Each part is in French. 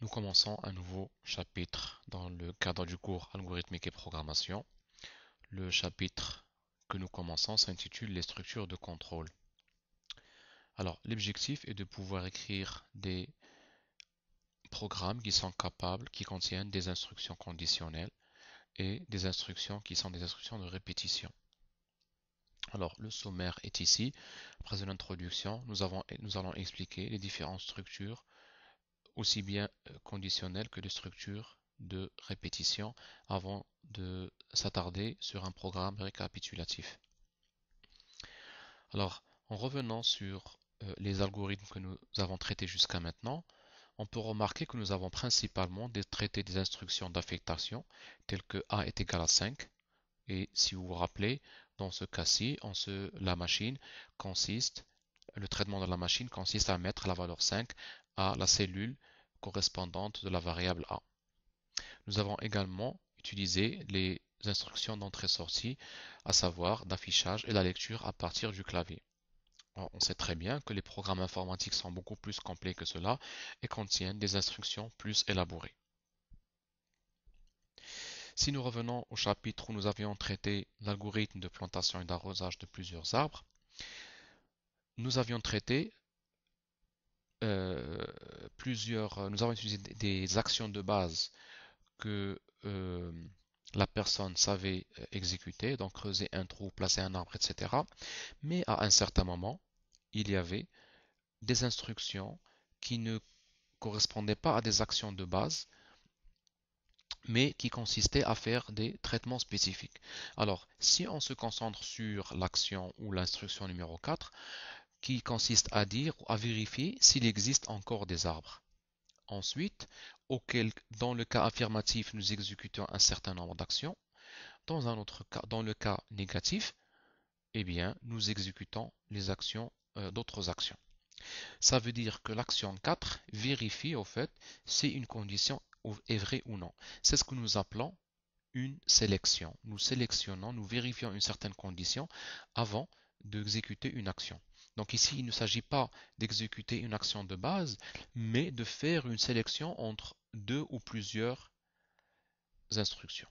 Nous commençons un nouveau chapitre dans le cadre du cours algorithmique et programmation. Le chapitre que nous commençons s'intitule les structures de contrôle. Alors, l'objectif est de pouvoir écrire des programmes qui sont capables, qui contiennent des instructions conditionnelles et des instructions qui sont des instructions de répétition. Alors, le sommaire est ici. Après une introduction, nous, allons expliquer les différentes structures, aussi bien euh, conditionnelles que les structures de répétition, avant de s'attarder sur un programme récapitulatif. Alors, en revenant sur euh, les algorithmes que nous avons traités jusqu'à maintenant, on peut remarquer que nous avons principalement traité des instructions d'affectation, telles que A est égal à 5, et si vous vous rappelez, dans ce cas-ci, la machine consiste, le traitement de la machine consiste à mettre la valeur 5 à la cellule correspondante de la variable A. Nous avons également utilisé les instructions d'entrée-sortie, à savoir d'affichage et la lecture à partir du clavier. on sait très bien que les programmes informatiques sont beaucoup plus complets que cela et contiennent des instructions plus élaborées. Si nous revenons au chapitre où nous avions traité l'algorithme de plantation et d'arrosage de plusieurs arbres, nous avions traité euh, plusieurs, nous avons utilisé des actions de base que euh, la personne savait euh, exécuter, donc creuser un trou, placer un arbre, etc. Mais à un certain moment, il y avait des instructions qui ne correspondaient pas à des actions de base, mais qui consistait à faire des traitements spécifiques. Alors, si on se concentre sur l'action ou l'instruction numéro 4, qui consiste à dire ou à vérifier s'il existe encore des arbres. Ensuite, auquel, dans le cas affirmatif, nous exécutons un certain nombre d'actions. Dans un autre cas, dans le cas négatif, eh bien, nous exécutons les actions euh, d'autres actions. Ça veut dire que l'action 4 vérifie au fait si une condition est vrai ou non. C'est ce que nous appelons une sélection. Nous sélectionnons, nous vérifions une certaine condition avant d'exécuter une action. Donc ici, il ne s'agit pas d'exécuter une action de base, mais de faire une sélection entre deux ou plusieurs instructions.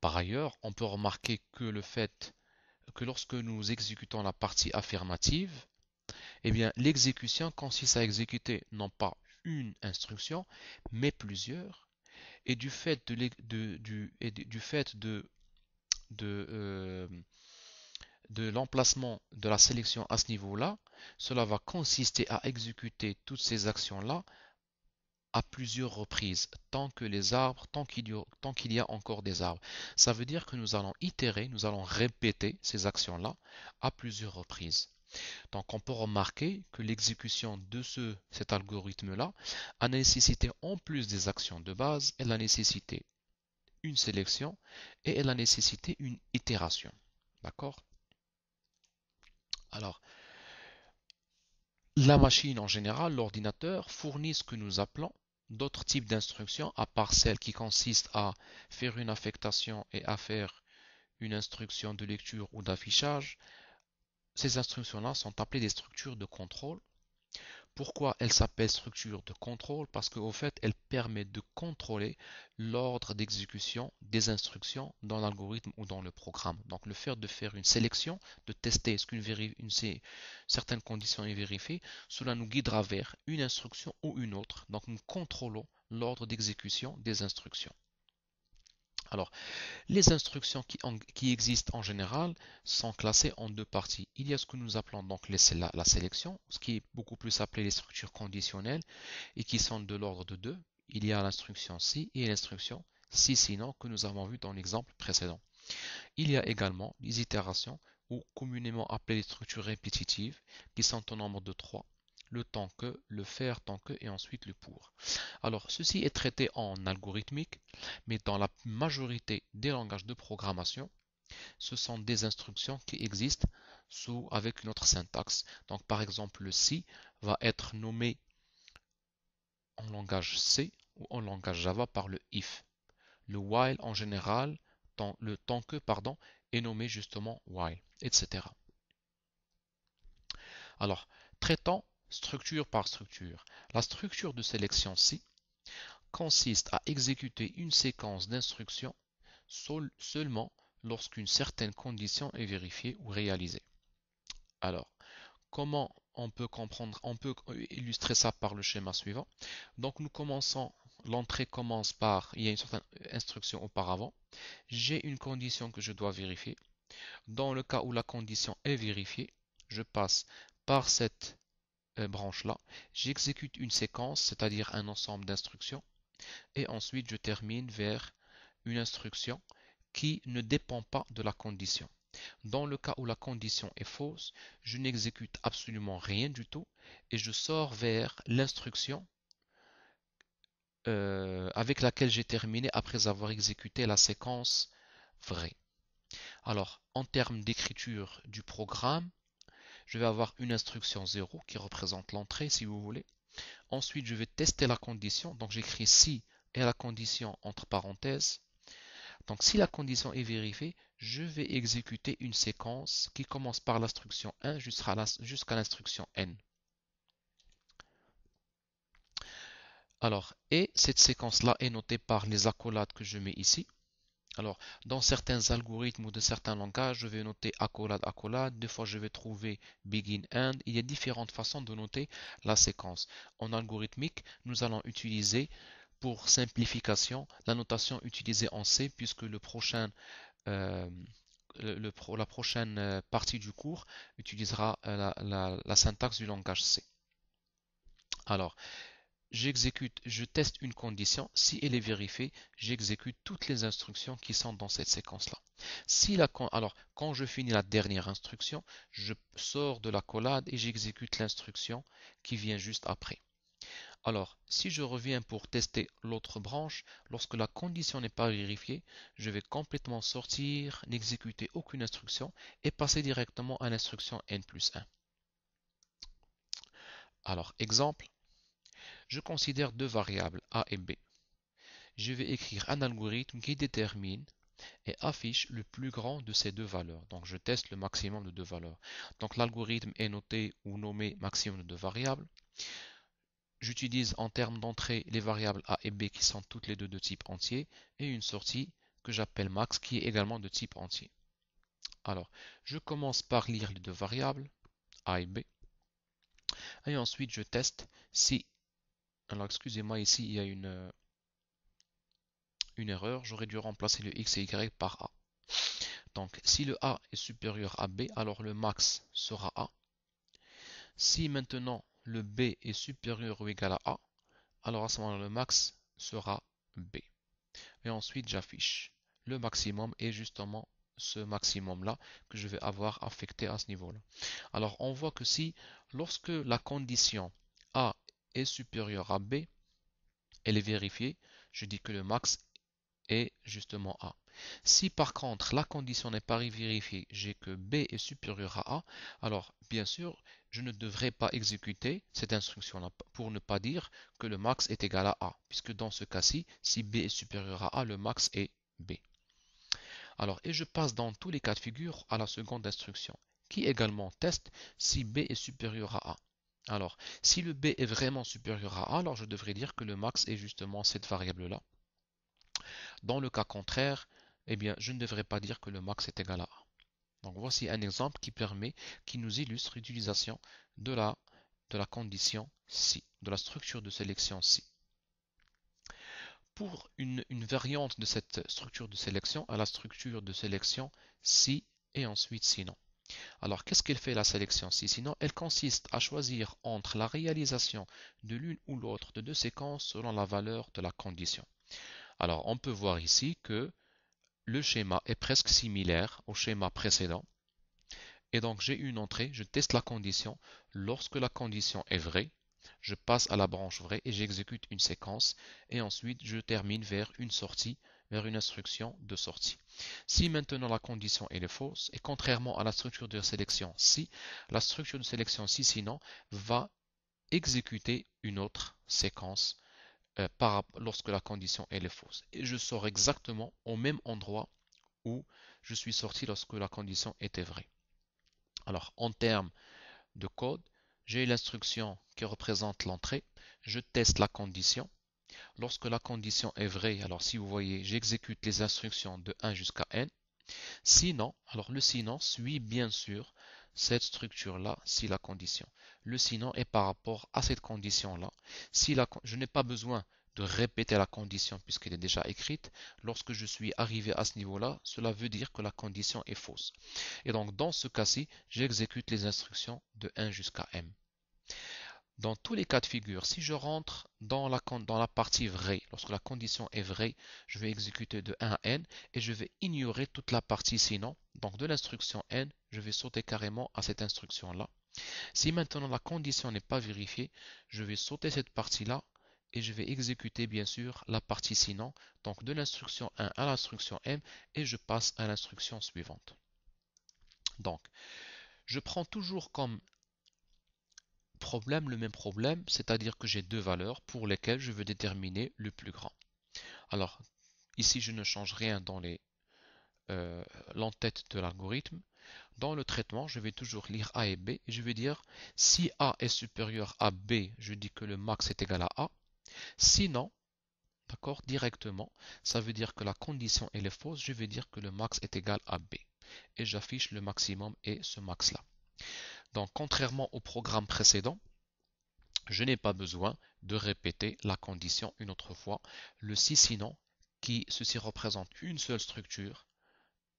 Par ailleurs, on peut remarquer que le fait que lorsque nous exécutons la partie affirmative, eh bien l'exécution consiste à exécuter non pas une instruction, mais plusieurs, et du fait de, du, et du fait euh, de, l'emplacement de la sélection à ce niveau-là, cela va consister à exécuter toutes ces actions-là à plusieurs reprises, tant que les arbres, tant qu'il y, y, a encore des arbres. Ça veut dire que nous allons itérer, nous allons répéter ces actions-là à plusieurs reprises. Donc on peut remarquer que l'exécution de ce, cet algorithme-là a nécessité en plus des actions de base, elle a nécessité une sélection et elle a nécessité une itération. D'accord Alors, la machine en général, l'ordinateur, fournit ce que nous appelons d'autres types d'instructions à part celles qui consistent à faire une affectation et à faire une instruction de lecture ou d'affichage, ces instructions-là sont appelées des structures de contrôle. Pourquoi elles s'appellent structures de contrôle Parce qu'au fait, elles permettent de contrôler l'ordre d'exécution des instructions dans l'algorithme ou dans le programme. Donc le fait de faire une sélection, de tester est-ce qu'une une, certaine condition est vérifiée, cela nous guidera vers une instruction ou une autre. Donc nous contrôlons l'ordre d'exécution des instructions. Alors, les instructions qui, existent en général sont classées en deux parties. Il y a ce que nous appelons donc la, la, sélection, ce qui est beaucoup plus appelé les structures conditionnelles et qui sont de l'ordre de deux. Il y a l'instruction si et l'instruction si sinon que nous avons vu dans l'exemple précédent. Il y a également les itérations ou communément appelées les structures répétitives qui sont au nombre de trois le tant que, le faire tant que et ensuite le pour. Alors ceci est traité en algorithmique, mais dans la majorité des langages de programmation, ce sont des instructions qui existent sous avec une autre syntaxe. Donc par exemple le si va être nommé en langage C ou en langage Java par le if. Le while en général, le tant que pardon, est nommé justement while, etc. Alors, traitant structure par structure. La structure de sélection si consiste à exécuter une séquence d'instructions seulement lorsqu'une certaine condition est vérifiée ou réalisée. Alors, comment on peut comprendre, on peut illustrer ça par le schéma suivant. Donc nous commençons, l'entrée commence par, il y a une certaine instruction auparavant. J'ai une condition que je dois vérifier. Dans le cas où la condition est vérifiée, je passe par cette euh, branche-là, j'exécute une séquence, c'est-à-dire un ensemble d'instructions, et ensuite je termine vers une instruction qui ne dépend pas de la condition. Dans le cas où la condition est fausse, je n'exécute absolument rien du tout et je sors vers l'instruction euh, avec laquelle j'ai terminé après avoir exécuté la séquence vraie. Alors, en termes d'écriture du programme, je vais avoir une instruction 0 qui représente l'entrée si vous voulez. Ensuite, je vais tester la condition. Donc j'écris si et la condition entre parenthèses. Donc si la condition est vérifiée, je vais exécuter une séquence qui commence par l'instruction 1 jusqu'à l'instruction n. Alors, et cette séquence-là est notée par les accolades que je mets ici. Alors, dans certains algorithmes ou de certains langages, je vais noter accolade, accolade. Des fois, je vais trouver begin, end. Il y a différentes façons de noter la séquence. En algorithmique, nous allons utiliser pour simplification la notation utilisée en C, puisque le prochain, euh, la prochaine euh, partie du cours utilisera euh, la, la syntaxe du langage C. Alors, j'exécute, je teste une condition, si elle est vérifiée, j'exécute toutes les instructions qui sont dans cette séquence-là. Si la, alors, quand je finis la dernière instruction, je sors de la collade et j'exécute l'instruction qui vient juste après. Alors, si je reviens pour tester l'autre branche, lorsque la condition n'est pas vérifiée, je vais complètement sortir, n'exécuter aucune instruction et passer directement à l'instruction n plus 1. Alors, exemple, je considère deux variables a et b. Je vais écrire un algorithme qui détermine et affiche le plus grand de ces deux valeurs. Donc je teste le maximum de deux valeurs. Donc l'algorithme est noté ou nommé maximum de deux variables. J'utilise en termes d'entrée les variables a et b qui sont toutes les deux de type entier et une sortie que j'appelle max qui est également de type entier. Alors, je commence par lire les deux variables a et b et ensuite je teste si alors excusez-moi, ici il y a une, une erreur, j'aurais dû remplacer le x et y par a. Donc si le a est supérieur à b, alors le max sera a. Si maintenant le b est supérieur ou égal à a, alors à ce moment-là le max sera b. Et ensuite j'affiche le maximum et justement ce maximum-là que je vais avoir affecté à ce niveau-là. Alors on voit que si, lorsque la condition est supérieur à b, elle est vérifiée, je dis que le max est justement a. Si par contre la condition n'est pas vérifiée, j'ai que b est supérieur à a, alors bien sûr, je ne devrais pas exécuter cette instruction-là pour ne pas dire que le max est égal à a, puisque dans ce cas-ci, si b est supérieur à a, le max est b. Alors, et je passe dans tous les cas de figure à la seconde instruction, qui également teste si b est supérieur à a. Alors, si le b est vraiment supérieur à a, alors je devrais dire que le max est justement cette variable-là. Dans le cas contraire, eh bien, je ne devrais pas dire que le max est égal à a. Donc voici un exemple qui permet, qui nous illustre l'utilisation de la, de la condition si, de la structure de sélection si. Pour une, une variante de cette structure de sélection, à la structure de sélection si et ensuite sinon. Alors, qu'est-ce qu'elle fait la sélection si Sinon, elle consiste à choisir entre la réalisation de l'une ou l'autre de deux séquences selon la valeur de la condition. Alors, on peut voir ici que le schéma est presque similaire au schéma précédent. Et donc, j'ai une entrée, je teste la condition. Lorsque la condition est vraie, je passe à la branche vraie et j'exécute une séquence. Et ensuite, je termine vers une sortie une instruction de sortie. Si maintenant la condition est fausse, et contrairement à la structure de sélection si, la structure de sélection si sinon va exécuter une autre séquence euh, par, lorsque la condition est fausse. Et je sors exactement au même endroit où je suis sorti lorsque la condition était vraie. Alors en termes de code, j'ai l'instruction qui représente l'entrée, je teste la condition, Lorsque la condition est vraie, alors si vous voyez, j'exécute les instructions de 1 jusqu'à n. Sinon, alors le sinon suit bien sûr cette structure-là si la condition. Le sinon est par rapport à cette condition-là. Si je n'ai pas besoin de répéter la condition puisqu'elle est déjà écrite. Lorsque je suis arrivé à ce niveau-là, cela veut dire que la condition est fausse. Et donc dans ce cas-ci, j'exécute les instructions de 1 jusqu'à m. Dans tous les cas de figure, si je rentre dans la, partie vraie, lorsque la condition est vraie, je vais exécuter de 1 à n et je vais ignorer toute la partie sinon. Donc de l'instruction n, je vais sauter carrément à cette instruction-là. Si maintenant la condition n'est pas vérifiée, je vais sauter cette partie-là et je vais exécuter bien sûr la partie sinon, donc de l'instruction 1 à l'instruction m et je passe à l'instruction suivante. Donc, je prends toujours comme problème le même problème, c'est-à-dire que j'ai deux valeurs pour lesquelles je veux déterminer le plus grand. Alors, ici, je ne change rien dans euh, l'entête de l'algorithme. Dans le traitement, je vais toujours lire A et B je vais dire si A est supérieur à B, je dis que le max est égal à A. Sinon, d'accord, directement, ça veut dire que la condition est fausse, je vais dire que le max est égal à B. Et j'affiche le maximum et ce max-là. Donc contrairement au programme précédent, je n'ai pas besoin de répéter la condition une autre fois. Le si sinon, qui ceci représente une seule structure,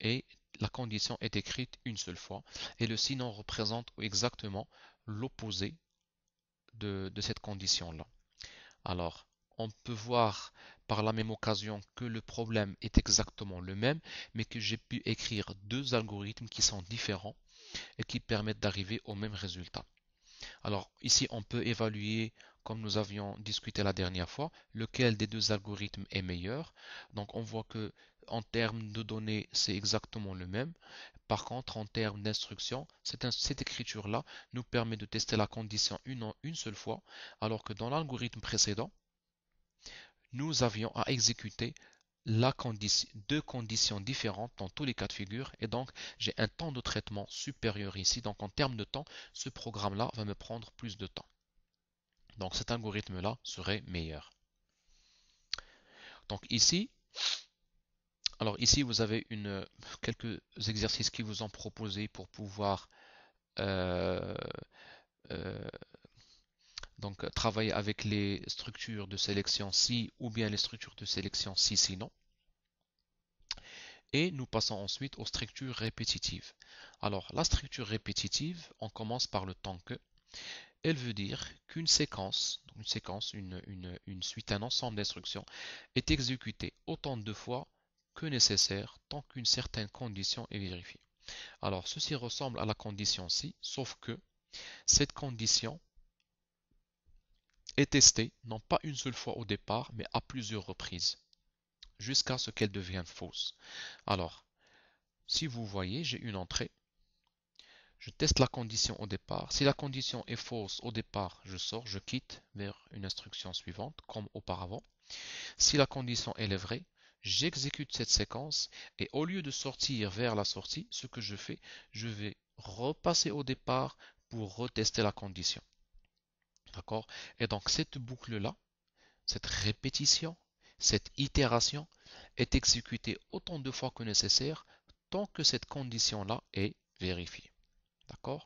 et la condition est écrite une seule fois. Et le sinon représente exactement l'opposé de, de, cette condition-là. Alors, on peut voir par la même occasion que le problème est exactement le même, mais que j'ai pu écrire deux algorithmes qui sont différents et qui permettent d'arriver au même résultat. Alors ici, on peut évaluer, comme nous avions discuté la dernière fois, lequel des deux algorithmes est meilleur. Donc on voit que en termes de données, c'est exactement le même. Par contre, en termes d'instruction, cette, écriture-là nous permet de tester la condition une seule fois, alors que dans l'algorithme précédent, nous avions à exécuter condition, deux conditions différentes dans tous les cas de figure et donc j'ai un temps de traitement supérieur ici. Donc en termes de temps, ce programme-là va me prendre plus de temps. Donc cet algorithme-là serait meilleur. Donc ici, alors ici vous avez une, quelques exercices qui vous ont proposé pour pouvoir euh, euh, donc euh, travailler avec les structures de sélection si ou bien les structures de sélection si sinon. Et nous passons ensuite aux structures répétitives. Alors la structure répétitive, on commence par le temps que. Elle veut dire qu'une séquence, une séquence, une suite, un ensemble d'instructions, est exécutée autant de fois que nécessaire tant qu'une certaine condition est vérifiée. Alors ceci ressemble à la condition si, sauf que cette condition est non pas une seule fois au départ, mais à plusieurs reprises, jusqu'à ce qu'elle devienne fausse. Alors, si vous voyez, j'ai une entrée. Je teste la condition au départ. Si la condition est fausse au départ, je sors, je quitte vers une instruction suivante, comme auparavant. Si la condition est vraie, j'exécute cette séquence et au lieu de sortir vers la sortie, ce que je fais, je vais repasser au départ pour retester la condition. D'accord Et donc cette boucle-là, cette répétition, cette itération est exécutée autant de fois que nécessaire tant que cette condition-là est vérifiée. D'accord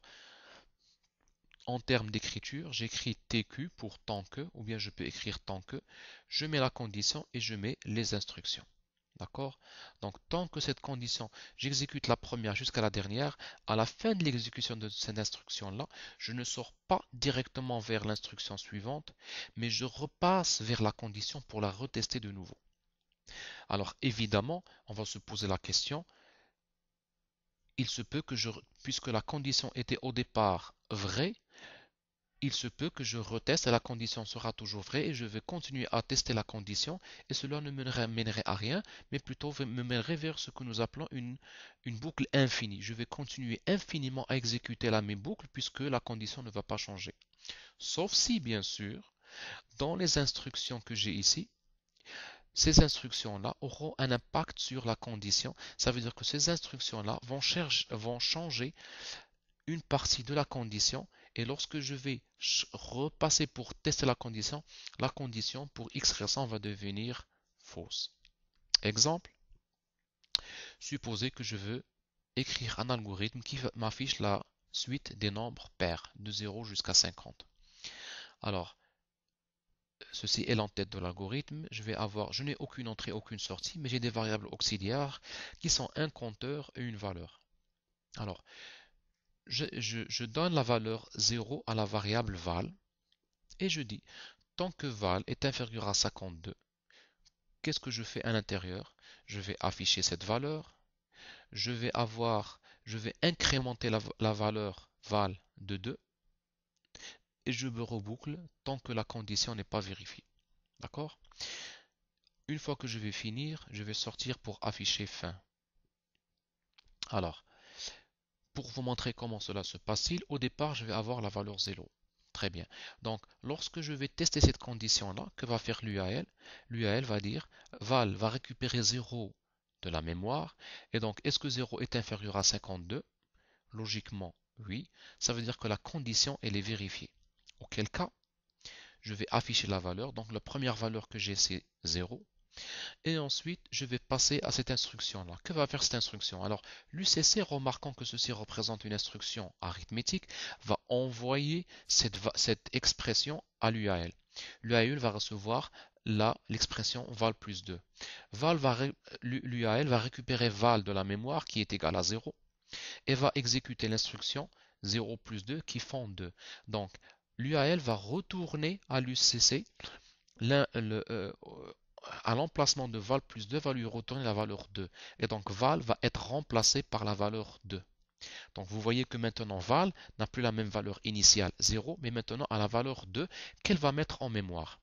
En termes d'écriture, j'écris TQ pour tant que, ou bien je peux écrire tant que, je mets la condition et je mets les instructions. D'accord Donc, tant que cette condition, j'exécute la première jusqu'à la dernière, à la fin de l'exécution de cette instruction-là, je ne sors pas directement vers l'instruction suivante, mais je repasse vers la condition pour la retester de nouveau. Alors, évidemment, on va se poser la question, il se peut que je, puisque la condition était au départ vraie, il se peut que je reteste et la condition sera toujours vraie et je vais continuer à tester la condition et cela ne mènerait à rien, mais plutôt me mènerait vers ce que nous appelons une, boucle infinie. Je vais continuer infiniment à exécuter la même boucle puisque la condition ne va pas changer. Sauf si, bien sûr, dans les instructions que j'ai ici, ces instructions-là auront un impact sur la condition. Ça veut dire que ces instructions-là vont changer une partie de la condition et lorsque je vais repasser pour tester la condition, la condition pour x récent va devenir fausse. Exemple, supposez que je veux écrire un algorithme qui m'affiche la suite des nombres pairs, de 0 jusqu'à 50. Alors, ceci est l'entête de l'algorithme. Je vais avoir, je n'ai aucune entrée, aucune sortie, mais j'ai des variables auxiliaires qui sont un compteur et une valeur. Alors, je, donne la valeur 0 à la variable val et je dis tant que val est inférieur à 52, qu'est-ce que je fais à l'intérieur Je vais afficher cette valeur, je vais avoir, je vais incrémenter la, la valeur val de 2 et je me reboucle tant que la condition n'est pas vérifiée. D'accord Une fois que je vais finir, je vais sortir pour afficher fin. Alors, pour vous montrer comment cela se passe-t-il, au départ, je vais avoir la valeur 0. Très bien. Donc, lorsque je vais tester cette condition-là, que va faire l'UAL L'UAL va dire val va récupérer 0 de la mémoire. Et donc, est-ce que 0 est inférieur à 52 Logiquement, oui. Ça veut dire que la condition, elle est vérifiée. Auquel cas, je vais afficher la valeur. Donc, la première valeur que j'ai, c'est 0. Et ensuite, je vais passer à cette instruction-là. Que va faire cette instruction Alors, l'UCC, remarquant que ceci représente une instruction arithmétique, va envoyer cette, expression à l'UAL. L'UAL va recevoir l'expression val plus 2. Val va L'UAL va récupérer val de la mémoire qui est égal à 0 et va exécuter l'instruction 0 plus 2 qui font 2. Donc, l'UAL va retourner à l'UCC le, euh, à l'emplacement de val plus 2 va lui retourner la valeur 2. Et donc val va être remplacé par la valeur 2. Donc vous voyez que maintenant val n'a plus la même valeur initiale 0, mais maintenant à la valeur 2 qu'elle va mettre en mémoire.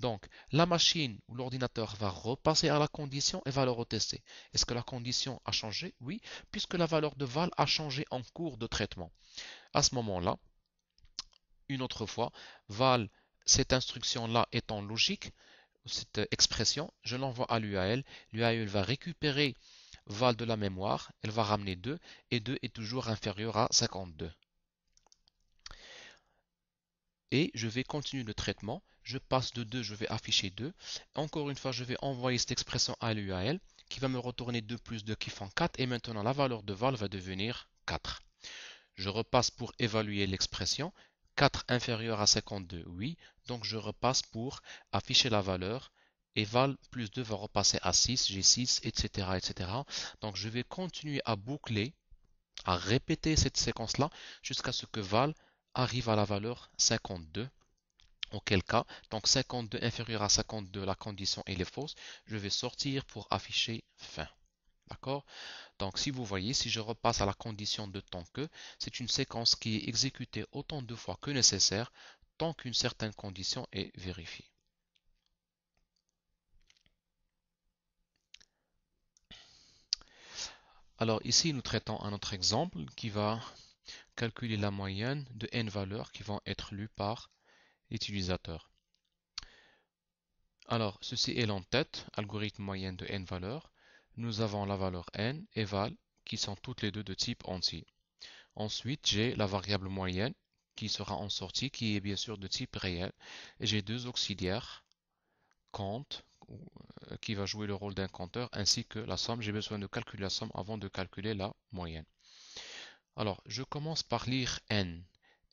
Donc la machine ou l'ordinateur va repasser à la condition et va le retester. Est-ce que la condition a changé Oui, puisque la valeur de val a changé en cours de traitement. À ce moment-là, une autre fois, val, cette instruction-là étant logique, cette expression, je l'envoie à l'UAL. L'UAL va récupérer val de la mémoire, elle va ramener 2, et 2 est toujours inférieur à 52. Et je vais continuer le traitement. Je passe de 2, je vais afficher 2. Encore une fois, je vais envoyer cette expression à l'UAL qui va me retourner 2 plus 2 qui font 4. Et maintenant, la valeur de val va devenir 4. Je repasse pour évaluer l'expression. 4 inférieur à 52, oui, donc je repasse pour afficher la valeur, et val plus 2 va repasser à 6, j'ai 6, etc., etc. Donc je vais continuer à boucler, à répéter cette séquence-là, jusqu'à ce que val arrive à la valeur 52, auquel cas, donc 52 inférieur à 52, la condition est fausse, je vais sortir pour afficher fin. D'accord Donc, si vous voyez, si je repasse à la condition de temps que, c'est une séquence qui est exécutée autant de fois que nécessaire tant qu'une certaine condition est vérifiée. Alors ici, nous traitons un autre exemple qui va calculer la moyenne de n valeurs qui vont être lues par l'utilisateur. Alors, ceci est l'entête, algorithme moyenne de n valeurs. Nous avons la valeur n et val qui sont toutes les deux de type entier. Ensuite, j'ai la variable moyenne qui sera en sortie, qui est bien sûr de type réel. J'ai deux auxiliaires, compte, euh, qui va jouer le rôle d'un compteur, ainsi que la somme. J'ai besoin de calculer la somme avant de calculer la moyenne. Alors, je commence par lire n.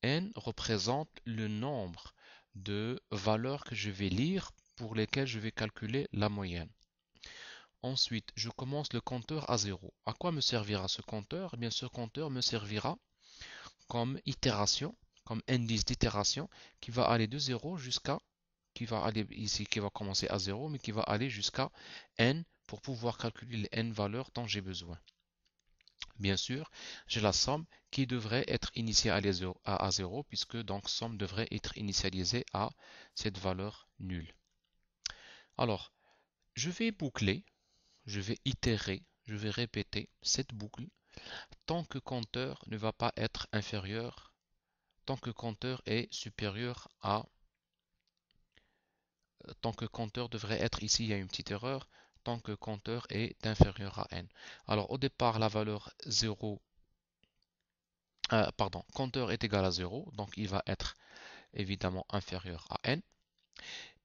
n représente le nombre de valeurs que je vais lire pour lesquelles je vais calculer la moyenne. Ensuite, je commence le compteur à 0. À quoi me servira ce compteur eh bien, ce compteur me servira comme itération, comme indice d'itération qui va aller de 0 jusqu'à qui va aller ici, qui va commencer à 0, mais qui va aller jusqu'à n pour pouvoir calculer les n valeurs dont j'ai besoin. Bien sûr, j'ai la somme qui devrait être initialisée à 0, puisque donc somme devrait être initialisée à cette valeur nulle. Alors, je vais boucler je vais itérer, je vais répéter cette boucle tant que compteur ne va pas être inférieur, tant que compteur est supérieur à, euh, tant que compteur devrait être ici, il y a une petite erreur, tant que compteur est inférieur à n. Alors au départ, la valeur 0, euh, pardon, compteur est égal à 0, donc il va être évidemment inférieur à n.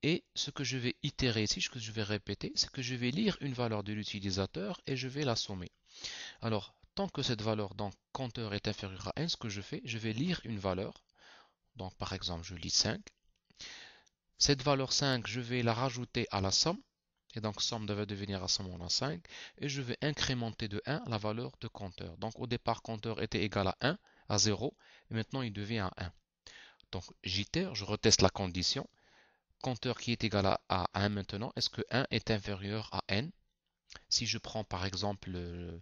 Et ce que je vais itérer ici, ce que je vais répéter, c'est que je vais lire une valeur de l'utilisateur et je vais la sommer. Alors, tant que cette valeur dans compteur est inférieure à 1, ce que je fais, je vais lire une valeur. Donc, par exemple, je lis 5. Cette valeur 5, je vais la rajouter à la somme. Et donc, somme devait devenir à ce moment 5. Et je vais incrémenter de 1 la valeur de compteur. Donc, au départ, compteur était égal à 1, à 0. Et maintenant, il devient à 1. Donc, j'itère, je reteste la condition compteur qui est égal à, 1 maintenant, est-ce que 1 est inférieur à n Si je prends par exemple 4 euh,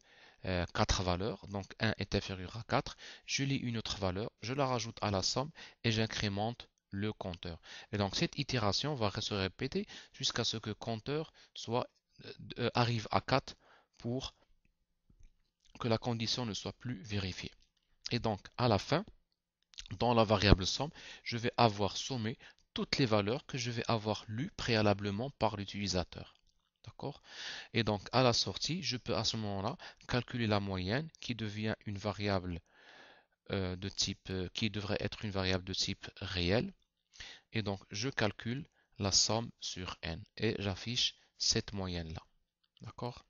euh, valeurs, donc 1 est inférieur à 4, je lis une autre valeur, je la rajoute à la somme et j'incrémente le compteur. Et donc cette itération va se répéter jusqu'à ce que compteur soit, euh, arrive à 4 pour que la condition ne soit plus vérifiée. Et donc à la fin, dans la variable somme, je vais avoir sommé toutes les valeurs que je vais avoir lues préalablement par l'utilisateur. D'accord Et donc, à la sortie, je peux à ce moment-là calculer la moyenne qui devient une variable euh, de type, euh, qui devrait être une variable de type réel. Et donc, je calcule la somme sur n et j'affiche cette moyenne-là. D'accord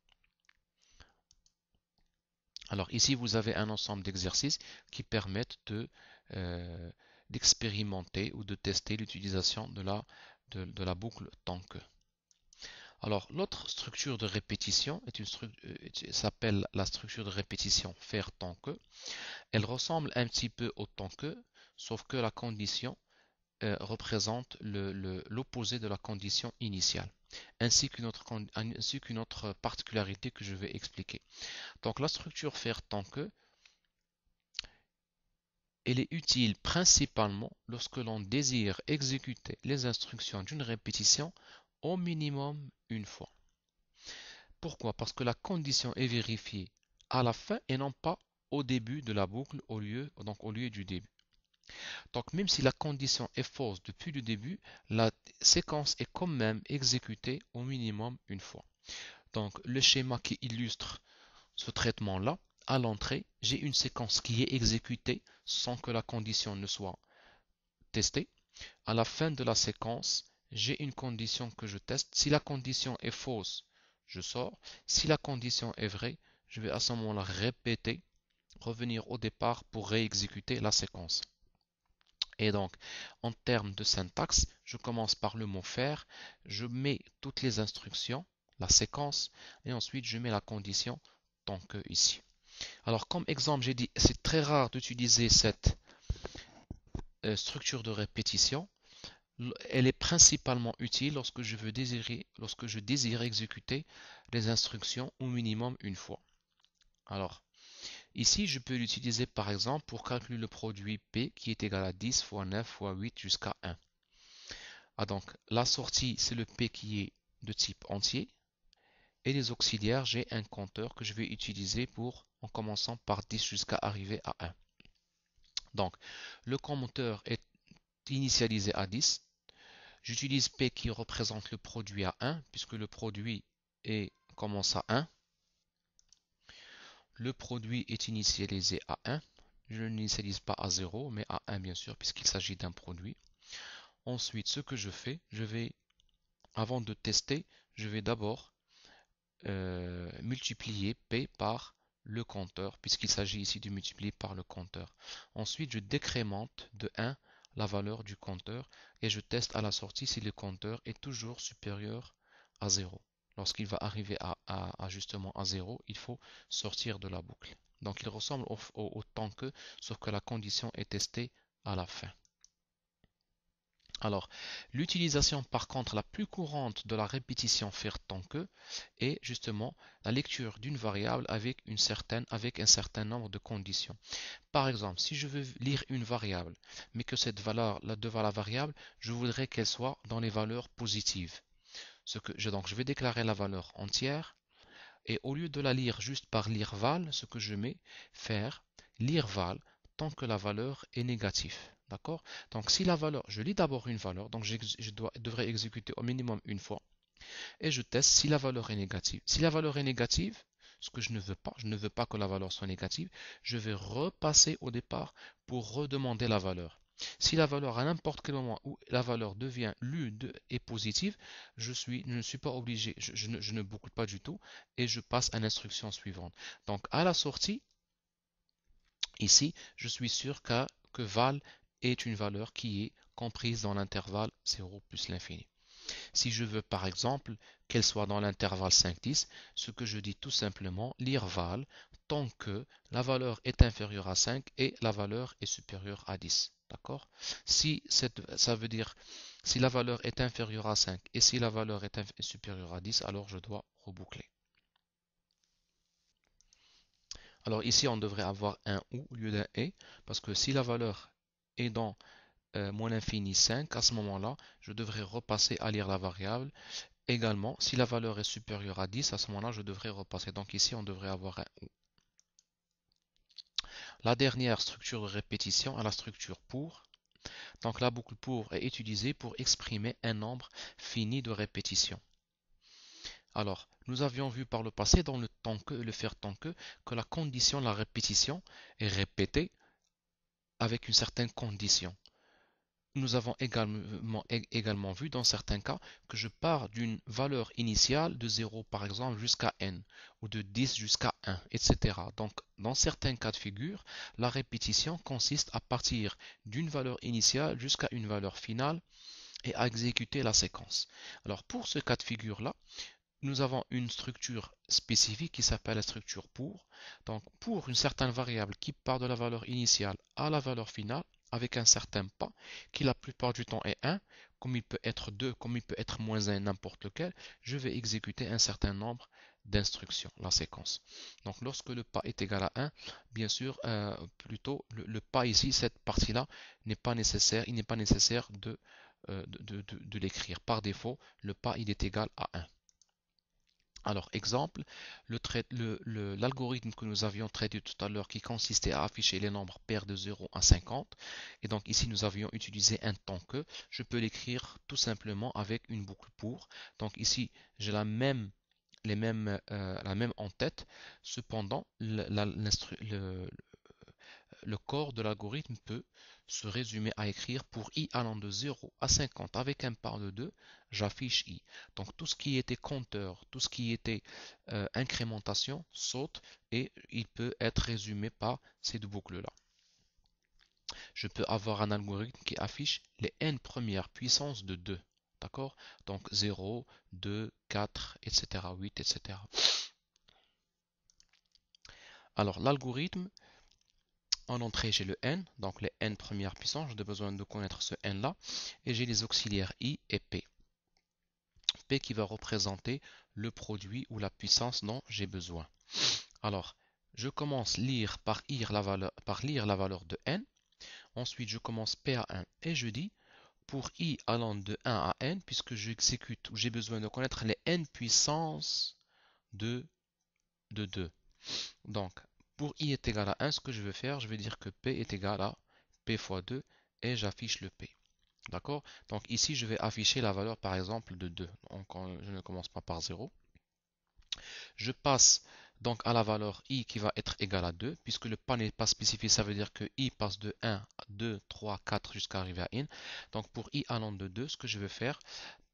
Alors, ici, vous avez un ensemble d'exercices qui permettent de... Euh, d'expérimenter ou de tester l'utilisation de la, de, tant la boucle Alors, l'autre structure de répétition euh, s'appelle la structure de répétition faire tant que. Elle ressemble un petit peu au tant que, sauf que la condition euh, représente l'opposé de la condition initiale, ainsi qu'une autre, autre, particularité que je vais expliquer. Donc, la structure faire tant que elle est utile principalement lorsque l'on désire exécuter les instructions d'une répétition au minimum une fois. Pourquoi Parce que la condition est vérifiée à la fin et non pas au début de la boucle au lieu, donc au lieu du début. Donc même si la condition est fausse depuis le début, la séquence est quand même exécutée au minimum une fois. Donc le schéma qui illustre ce traitement-là, à l'entrée, j'ai une séquence qui est exécutée sans que la condition ne soit testée. À la fin de la séquence, j'ai une condition que je teste. Si la condition est fausse, je sors. Si la condition est vraie, je vais à ce moment-là répéter, revenir au départ pour réexécuter la séquence. Et donc, en termes de syntaxe, je commence par le mot faire, je mets toutes les instructions, la séquence, et ensuite je mets la condition tant que ici. Alors comme exemple, j'ai dit c'est très rare d'utiliser cette euh, structure de répétition. Elle est principalement utile lorsque je veux désirer, lorsque je désire exécuter les instructions au minimum une fois. Alors, Ici, je peux l'utiliser par exemple pour calculer le produit P qui est égal à 10 fois 9 fois 8 jusqu'à 1. Ah donc, la sortie, c'est le P qui est de type entier. Et les auxiliaires, j'ai un compteur que je vais utiliser pour en commençant par 10 jusqu'à arriver à 1. Donc, le compteur est initialisé à 10. J'utilise P qui représente le produit à 1, puisque le produit commence à 1. Le produit est initialisé à 1. Je ne l'initialise pas à 0, mais à 1 bien sûr, puisqu'il s'agit d'un produit. Ensuite, ce que je fais, je vais, avant de tester, je vais d'abord euh, multiplier P par le compteur, puisqu'il s'agit ici de multiplier par le compteur. Ensuite, je décrémente de 1 la valeur du compteur et je teste à la sortie si le compteur est toujours supérieur à 0. Lorsqu'il va arriver à, justement à 0, il faut sortir de la boucle. Donc il ressemble au, que, sauf que la condition est testée à la fin. Alors, l'utilisation par contre la plus courante de la répétition faire tant que est justement la lecture d'une variable avec, une certaine, avec un certain nombre de conditions. Par exemple, si je veux lire une variable, mais que cette valeur là devant la variable, je voudrais qu'elle soit dans les valeurs positives. Ce que donc je vais déclarer la valeur entière et au lieu de la lire juste par lire val, ce que je mets, faire lire val tant que la valeur est négative. D'accord Donc si la valeur, je lis d'abord une valeur, donc je, devrais exécuter au minimum une fois. Et je teste si la valeur est négative. Si la valeur est négative, ce que je ne veux pas, je ne veux pas que la valeur soit négative, je vais repasser au départ pour redemander la valeur. Si la valeur à n'importe quel moment où la valeur devient lude et positive, je, ne suis pas obligé, je, ne, je, boucle pas du tout et je passe à l'instruction suivante. Donc à la sortie, ici, je suis sûr que, que val est une valeur qui est comprise dans l'intervalle 0 plus l'infini. Si je veux par exemple qu'elle soit dans l'intervalle 5-10, ce que je dis tout simplement val tant que la valeur est inférieure à 5 et la valeur est supérieure à 10. D'accord Si ça veut dire si la valeur est inférieure à 5 et si la valeur est, supérieure à 10, alors je dois reboucler. Alors ici, on devrait avoir un ou au lieu d'un et, parce que si la valeur et dans euh, moins l'infini 5, à ce moment-là, je devrais repasser à lire la variable. Également, si la valeur est supérieure à 10, à ce moment-là, je devrais repasser. Donc ici, on devrait avoir un OU. La dernière structure de répétition est la structure pour. Donc la boucle pour est utilisée pour exprimer un nombre fini de répétitions. Alors, nous avions vu par le passé dans le temps que, le faire tant que, que la condition de la répétition est répétée avec une certaine condition. Nous avons également, vu dans certains cas que je pars d'une valeur initiale de 0 par exemple jusqu'à n ou de 10 jusqu'à 1, etc. Donc dans certains cas de figure, la répétition consiste à partir d'une valeur initiale jusqu'à une valeur finale et à exécuter la séquence. Alors pour ce cas de figure-là, nous avons une structure spécifique qui s'appelle la structure pour. Donc pour une certaine variable qui part de la valeur initiale à la valeur finale avec un certain pas qui la plupart du temps est 1, comme il peut être 2, comme il peut être moins 1, n'importe lequel, je vais exécuter un certain nombre d'instructions, la séquence. Donc lorsque le pas est égal à 1, bien sûr, euh, plutôt le, pas ici, cette partie-là n'est pas nécessaire, il n'est pas nécessaire de, euh, de l'écrire. Par défaut, le pas il est égal à 1. Alors, exemple, l'algorithme que nous avions traité tout à l'heure qui consistait à afficher les nombres pairs de 0 à 50. Et donc ici, nous avions utilisé un temps que. Je peux l'écrire tout simplement avec une boucle pour. Donc ici, j'ai la même les mêmes, euh, la même en tête. Cependant, le corps de l'algorithme peut se résumer à écrire pour i allant de 0 à 50 avec un par de 2, j'affiche i. Donc tout ce qui était compteur, tout ce qui était euh, incrémentation saute et il peut être résumé par ces deux boucles-là. Je peux avoir un algorithme qui affiche les n premières puissances de 2. D'accord Donc 0, 2, 4, etc., 8, etc. Alors l'algorithme en entrée, j'ai le n, donc les n première puissance, j'ai besoin de connaître ce n-là, et j'ai les auxiliaires i et p. p qui va représenter le produit ou la puissance dont j'ai besoin. Alors, je commence lire par, lire la valeur, par lire la valeur de n, ensuite je commence p à 1, et je dis, pour i allant de 1 à n, puisque j'exécute ou j'ai besoin de connaître les n puissances de, de 2. Donc, pour i est égal à 1, ce que je veux faire, je vais dire que p est égal à p fois 2 et j'affiche le p. D'accord Donc ici, je vais afficher la valeur par exemple de 2. Donc je ne commence pas par 0. Je passe donc à la valeur i qui va être égale à 2, puisque le pas n'est pas spécifié, ça veut dire que i passe de 1, 2, 3, 4 jusqu'à arriver à IN. Donc pour i allant de 2, ce que je veux faire,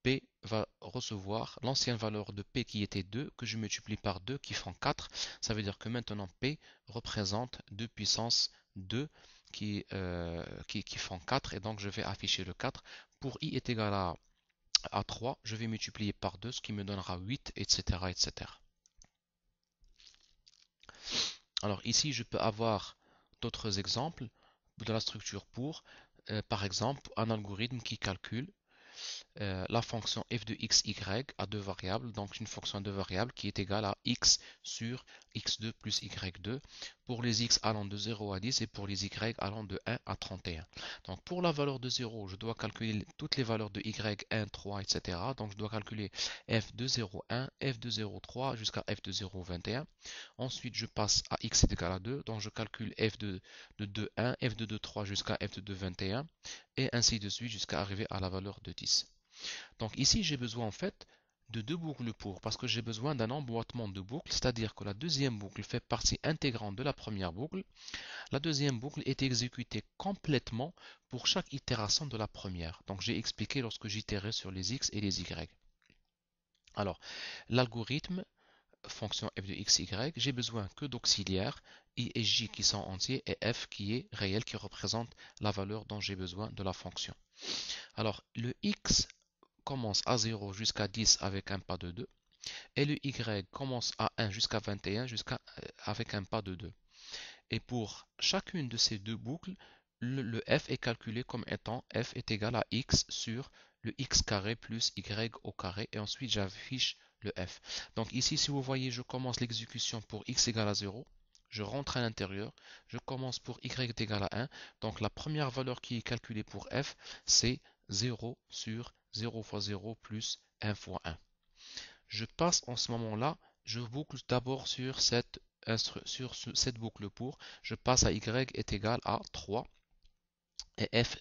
P va recevoir l'ancienne valeur de P qui était 2, que je multiplie par 2, qui font 4. Ça veut dire que maintenant P représente 2 puissance 2 euh, qui, qui, font 4. Et donc je vais afficher le 4. Pour i est égal à, à 3, je vais multiplier par 2, ce qui me donnera 8, etc. etc. Alors ici, je peux avoir d'autres exemples de la structure pour, euh, par exemple, un algorithme qui calcule euh, la fonction f de x, y à deux variables, donc une fonction à deux variables qui est égale à x sur x2 plus y2 pour les x allant de 0 à 10 et pour les y allant de 1 à 31. Donc pour la valeur de 0, je dois calculer toutes les valeurs de y, 1, 3, etc. Donc je dois calculer f de 0, 1, f de 0, 3 jusqu'à f de 0, 21. Ensuite je passe à x est égal à 2, donc je calcule f de 2, 1, f de 2, 3 jusqu'à f de 2, 21 et ainsi de suite jusqu'à arriver à la valeur de 10. Donc ici, j'ai besoin en fait de deux boucles pour, parce que j'ai besoin d'un emboîtement de boucles, c'est-à-dire que la deuxième boucle fait partie intégrante de la première boucle. La deuxième boucle est exécutée complètement pour chaque itération de la première. Donc j'ai expliqué lorsque j'itérais sur les x et les y. Alors, l'algorithme, fonction f de x, y, j'ai besoin que d'auxiliaires, i et j qui sont entiers et f qui est réel, qui représente la valeur dont j'ai besoin de la fonction. Alors, le x commence à 0 jusqu'à 10 avec un pas de 2 et le y commence à 1 jusqu'à 21 jusqu'à euh, avec un pas de 2. Et pour chacune de ces deux boucles, le, f est calculé comme étant f est égal à x sur le x carré plus y au carré et ensuite j'affiche le f. Donc ici si vous voyez je commence l'exécution pour x égal à 0, je rentre à l'intérieur, je commence pour y égal à 1, donc la première valeur qui est calculée pour f c'est 0 sur 0 fois 0 plus 1 fois 1. Je passe en ce moment-là, je boucle d'abord sur cette, boucle pour, je passe à y est égal à 3 et f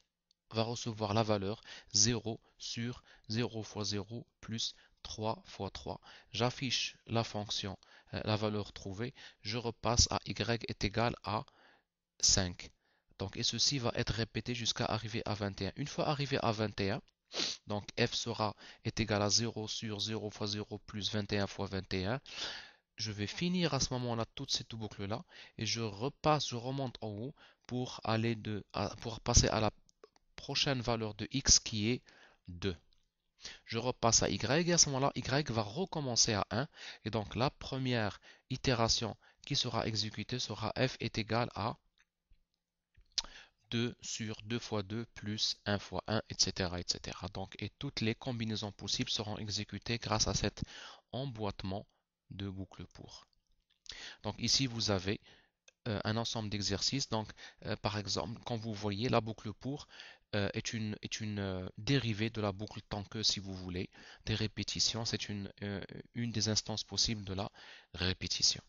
va recevoir la valeur 0 sur 0 fois 0 plus 3 fois 3. J'affiche la fonction, euh, la valeur trouvée, je repasse à y est égal à 5. Donc, et ceci va être répété jusqu'à arriver à 21. Une fois arrivé à 21, donc f sera est égal à 0 sur 0 fois 0 plus 21 fois 21. Je vais finir à ce moment-là toute cette boucles là et je repasse, je remonte en haut pour, aller de, pour passer à la prochaine valeur de x qui est 2. Je repasse à y et à ce moment-là, y va recommencer à 1. Et donc la première itération qui sera exécutée sera f est égal à 2 sur 2 fois 2 plus 1 fois 1, etc., etc. Donc, et toutes les combinaisons possibles seront exécutées grâce à cet emboîtement de boucle pour. Donc ici, vous avez euh, un ensemble d'exercices. Donc, euh, par exemple, quand vous voyez, la boucle pour euh, est une, est une dérivée de la boucle tant que, si vous voulez, des répétitions. C'est une, une des instances possibles de la répétition.